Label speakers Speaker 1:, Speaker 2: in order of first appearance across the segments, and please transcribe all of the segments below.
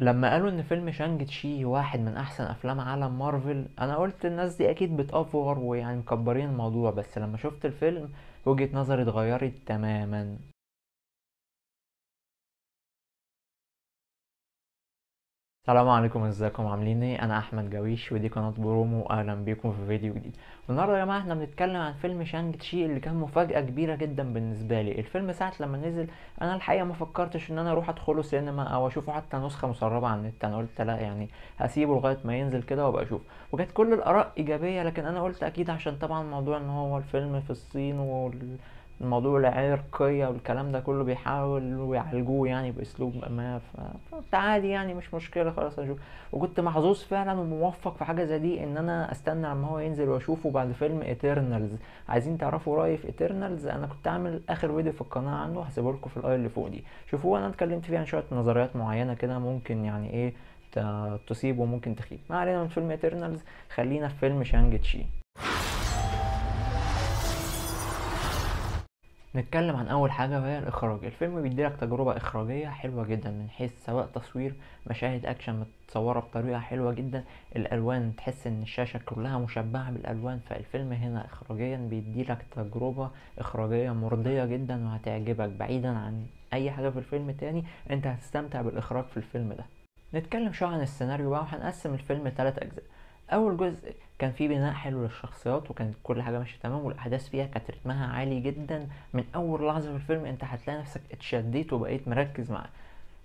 Speaker 1: لما قالوا ان فيلم شانج تشي واحد من احسن افلام عالم مارفل انا قلت الناس دي اكيد بتأفور ويعني مكبرين الموضوع بس لما شفت الفيلم وجهة نظري اتغيرت تماما السلام عليكم ازيكم عاملين ايه انا احمد جويش ودي قناه برومو اهلا بيكم في فيديو جديد النهارده يا جماعه احنا بنتكلم عن فيلم شانج تشي اللي كان مفاجاه كبيره جدا بالنسبه لي الفيلم ساعه لما نزل انا الحقيقه ما فكرتش ان انا اروح ادخله سينما او اشوفه حتى نسخه مسربه على النت انا قلت لا يعني هسيبه لغايه ما ينزل كده وابقى اشوفه وجت كل الاراء ايجابيه لكن انا قلت اكيد عشان طبعا موضوع ان هو الفيلم في الصين وال الموضوع العرقية والكلام ده كله بيحاولوا يعالجوه يعني بأسلوب ما فقلت عادي يعني مش مشكلة خلاص أشوف وكنت محظوظ فعلا وموفق في حاجة زي دي إن أنا أستنى لما هو ينزل وأشوفه بعد فيلم إترنالز عايزين تعرفوا رأيي في إترنالز أنا كنت عامل آخر فيديو في القناة عنه هسيبه لكم في الآي اللي فوق دي شوفوه أنا اتكلمت فيه عن شوية نظريات معينة كده ممكن يعني إيه تصيب وممكن تخيب ما علينا من فيلم إترنالز خلينا في فيلم شانج تشي نتكلم عن اول حاجه وهي الاخراج الفيلم بيديلك تجربه اخراجيه حلوه جدا من حيث سواء تصوير مشاهد اكشن متصوره بطريقه حلوه جدا الالوان تحس ان الشاشه كلها مشبعه بالالوان فالفيلم هنا اخراجيا بيديلك تجربه اخراجيه مرضيه جدا وهتعجبك بعيدا عن اي حاجه في الفيلم تاني انت هتستمتع بالاخراج في الفيلم ده نتكلم شويه عن السيناريو بقى وهنقسم الفيلم ثلاث اجزاء اول جزء كان في بناء حلو للشخصيات وكانت كل حاجه ماشيه تمام والاحداث فيها كانت رتمها عالي جدا من اول لحظه في الفيلم انت هتلاقي نفسك اتشديت وبقيت مركز معاه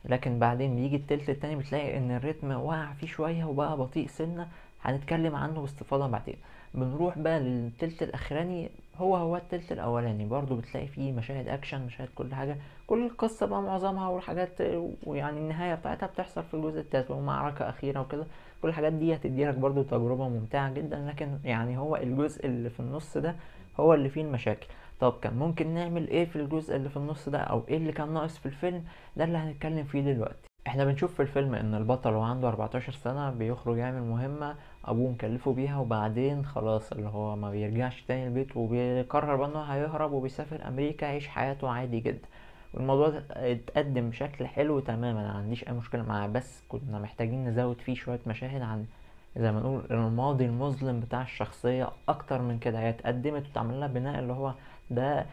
Speaker 1: لكن بعدين بيجي التلت التاني بتلاقي ان الريتم وقع فيه شويه وبقى بطيء سنه هنتكلم عنه باستفاضه بعدين بنروح بقى للتلت الاخراني هو هو التلت الاولاني يعني برضو بتلاقي فيه مشاهد اكشن مشاهد كل حاجه كل القصه بقى معظمها والحاجات ويعني النهايه بتاعتها بتحصل في الجزء التاسع ومعركه اخيره وكده كل الحاجات دي هتديلك برضو تجربه ممتعه جدا لكن يعني هو الجزء اللي في النص ده هو اللي فيه المشاكل طب كان ممكن نعمل ايه في الجزء اللي في النص ده او ايه اللي كان ناقص في الفيلم ده اللي هنتكلم فيه دلوقتي احنا بنشوف في الفيلم ان البطل وعنده 14 سنة بيخرج يعمل مهمة ابوه مكلفه بيها وبعدين خلاص اللي هو ما بيرجعش تاني البيت وبيقرر بقى انه هيهرب وبيسافر امريكا يعيش حياته عادي جدا والموضوع اتقدم بشكل حلو تماما ما عنديش اي مشكلة معاه بس كنا محتاجين نزود فيه شوية مشاهد عن زي ما نقول الماضي المظلم بتاع الشخصية اكتر من كده هي اتقدمت واتعمل لها بناء اللي هو ده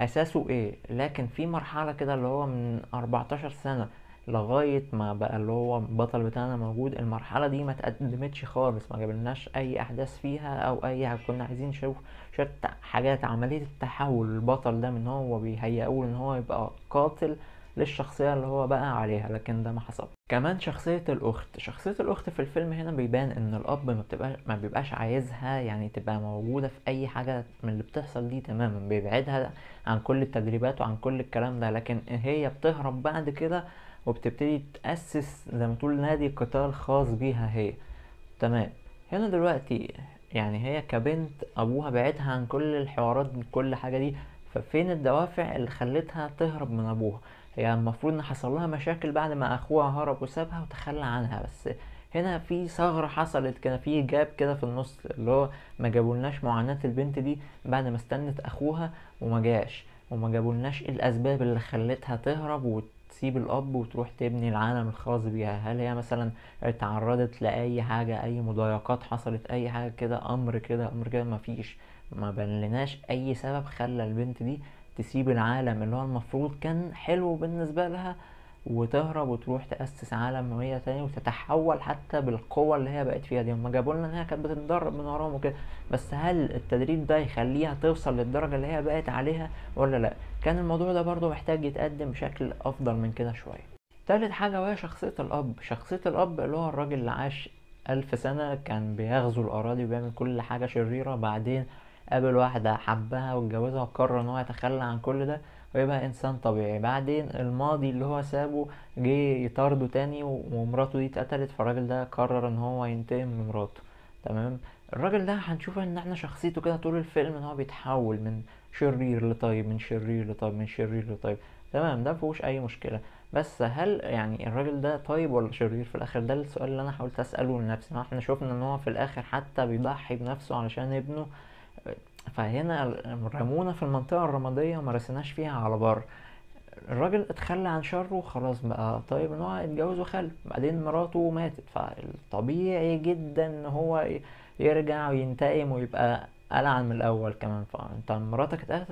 Speaker 1: اساسه ايه لكن في مرحلة كده اللي هو من 14 سنة لغايه ما بقى اللي هو البطل بتاعنا موجود المرحله دي ما تقدمتش خالص ما جابلناش اي احداث فيها او اي كنا عايزين نشوف شويه حاجات عمليه التحول البطل ده من هو بيهيئوه ان هو يبقى قاتل للشخصيه اللي هو بقى عليها لكن ده ما حصل كمان شخصيه الاخت شخصيه الاخت في الفيلم هنا بيبان ان الاب ما ما بيبقاش عايزها يعني تبقى موجوده في اي حاجه من اللي بتحصل دي تماما بيبعدها عن كل التدريبات وعن كل الكلام ده لكن هي بتهرب بعد كده وبتبتدي تأسس زي ما تقول نادي قتال خاص بيها هي تمام هنا دلوقتي يعني هي كبنت ابوها بعدها عن كل الحوارات كل حاجة دي ففين الدوافع اللي خلتها تهرب من ابوها هي يعني المفروض ان حصل لها مشاكل بعد ما اخوها هرب وسابها وتخلى عنها بس هنا في ثغرة حصلت كده في جاب كده في النص اللي هو ما جابولناش معاناة البنت دي بعد ما استنت اخوها وما جاش وما جابولناش الاسباب اللي خلتها تهرب وت تسيب الاب وتروح تبني العالم الخاص بيها هل هي مثلا اتعرضت لاي حاجه اي مضايقات حصلت اي حاجه كده امر كده امر كده مفيش ما بنلناش اي سبب خلى البنت دي تسيب العالم اللي هو المفروض كان حلو بالنسبه لها وتهرب وتروح تأسس عالم مية تاني وتتحول حتى بالقوة اللي هي بقت فيها دي هما جابوا لنا إنها كانت بتتدرب من وراهم وكده بس هل التدريب ده يخليها توصل للدرجة اللي هي بقت عليها ولا لأ كان الموضوع ده برضه محتاج يتقدم بشكل أفضل من كده شوية تالت حاجة وهي شخصية الأب شخصية الأب اللي هو الراجل اللي عاش ألف سنة كان بيغزو الأراضي وبيعمل كل حاجة شريرة بعدين قابل واحدة حبها واتجوزها وقرر إن هو يتخلى عن كل ده ويبقى انسان طبيعي بعدين الماضي اللي هو سابه جه يطارده تاني ومراته دي اتقتلت فالراجل ده قرر ان هو ينتقم من مراته تمام الراجل ده هنشوف ان احنا شخصيته كده طول الفيلم ان هو بيتحول من شرير لطيب من شرير لطيب من شرير لطيب تمام ده مفيهوش اي مشكله بس هل يعني الراجل ده طيب ولا شرير في الاخر ده السؤال اللي انا حاولت اساله لنفسي احنا شفنا ان هو في الاخر حتى بيضحي بنفسه علشان ابنه فهنا رمونا في المنطقة الرمادية وما رسيناش فيها على بر الراجل اتخلى عن شره وخلاص بقى طيب ان هو اتجوز وخلف بعدين مراته ماتت فالطبيعي جدا ان هو يرجع وينتقم ويبقى قلعان من الاول كمان فانت مراتك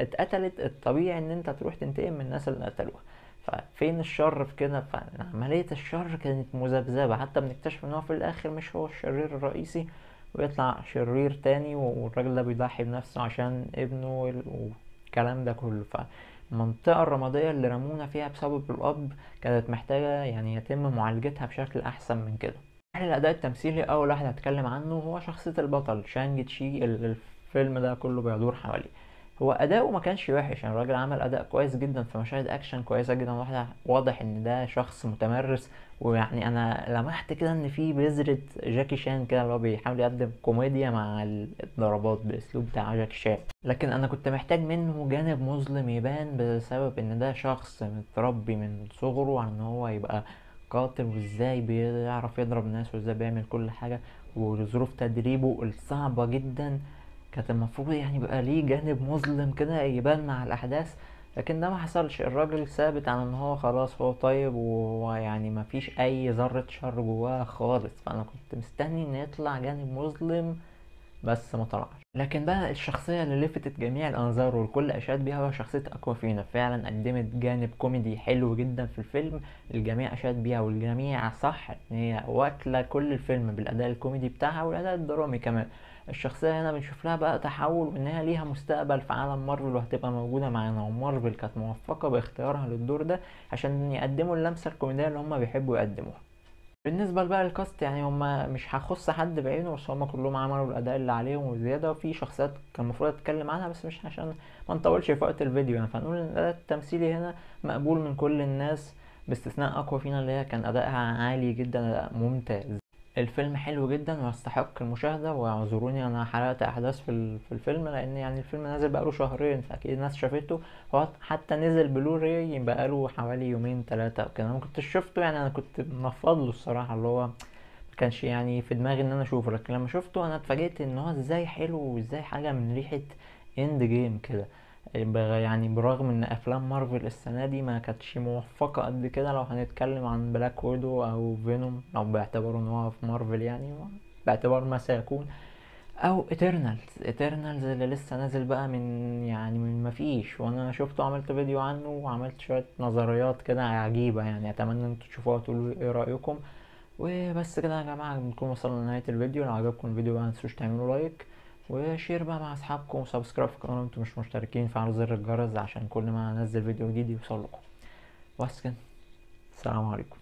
Speaker 1: اتقتلت الطبيعي ان انت تروح تنتقم من الناس اللي قتلوها ففين الشر في كده فعملية الشر كانت مذبذبة حتى بنكتشف ان هو في الاخر مش هو الشرير الرئيسي ويطلع شرير تاني والراجل ده بيضحي بنفسه عشان ابنه والكلام ده كله فالمنطقة الرمادية اللي رمونا فيها بسبب الأب كانت محتاجة يعني يتم معالجتها بشكل أحسن من كده أحلى الأداء التمثيلي أول واحد هتكلم عنه هو شخصية البطل شانج تشي الفيلم ده كله بيدور حواليه هو اداؤه ما كانش وحش يعني الراجل عمل اداء كويس جدا في مشاهد اكشن كويسه جدا واحده واضح ان ده شخص متمرس ويعني انا لمحت كده ان في بذره جاكي شان كده اللي هو بيحاول يقدم كوميديا مع الضربات باسلوب بتاع جاكي شان لكن انا كنت محتاج منه جانب مظلم يبان بسبب ان ده شخص متربي من صغره ان هو يبقى قاتل وازاي بيعرف يضرب ناس وازاي بيعمل كل حاجه وظروف تدريبه الصعبه جدا كانت المفروض يعني يبقى ليه جانب مظلم كده يبان مع الاحداث لكن ده ما حصلش الراجل ثابت على ان هو خلاص هو طيب ويعني ما فيش اي ذره شر جواه خالص فانا كنت مستني ان يطلع جانب مظلم بس ما طلعش لكن بقى الشخصية اللي لفتت جميع الأنظار والكل أشاد بيها هو شخصية أكوافينا فعلا قدمت جانب كوميدي حلو جدا في الفيلم الجميع أشاد بيها والجميع صح إن هي واكلة كل الفيلم بالأداء الكوميدي بتاعها والأداء الدرامي كمان الشخصية هنا بنشوف لها بقى تحول وإنها ليها مستقبل في عالم مارفل وهتبقى موجودة معانا ومارفل كانت موفقة باختيارها للدور ده عشان يقدموا اللمسة الكوميدية اللي هما بيحبوا يقدموها بالنسبة بقى للكاست يعني هما مش هخص حد بعينه بس هما كلهم عملوا الأداء اللي عليهم وزيادة وفي شخصيات كان المفروض أتكلم عنها بس مش عشان ما نطولش في وقت الفيديو يعني فنقول إن الأداء التمثيلي هنا مقبول من كل الناس باستثناء أقوى فينا اللي هي كان أدائها عالي جدا أداء ممتاز الفيلم حلو جدا ويستحق المشاهدة واعذروني انا حرقت احداث في في الفيلم لان يعني الفيلم نازل بقاله شهرين فاكيد الناس شافته هو حتى نزل بلوراي بقاله حوالي يومين ثلاثة كده انا مكنتش شفته يعني انا كنت منفض له الصراحة اللي هو كانش يعني في دماغي ان انا اشوفه لكن لما شفته انا اتفاجئت ان هو ازاي حلو وازاي حاجة من ريحة اند جيم كده يعني برغم ان افلام مارفل السنه دي ما كانتش موفقه قد كده لو هنتكلم عن بلاك ويدو او فينوم لو باعتبار ان هو في مارفل يعني باعتبار ما سيكون او اترنالز اترنالز اللي لسه نازل بقى من يعني من مفيش وانا شفته عملت فيديو عنه وعملت شويه نظريات كده عجيبه يعني اتمنى انتوا تشوفوها وتقولوا ايه رايكم وبس كده يا جماعه بنكون وصلنا لنهايه الفيديو لو عجبكم الفيديو بقى تنسوش تعملوا لايك وشير بقى مع اصحابكم وسبسكرايب في القناه انتوا مش مشتركين فعلوا زر الجرس عشان كل ما انزل فيديو جديد يوصلكم واسكن السلام عليكم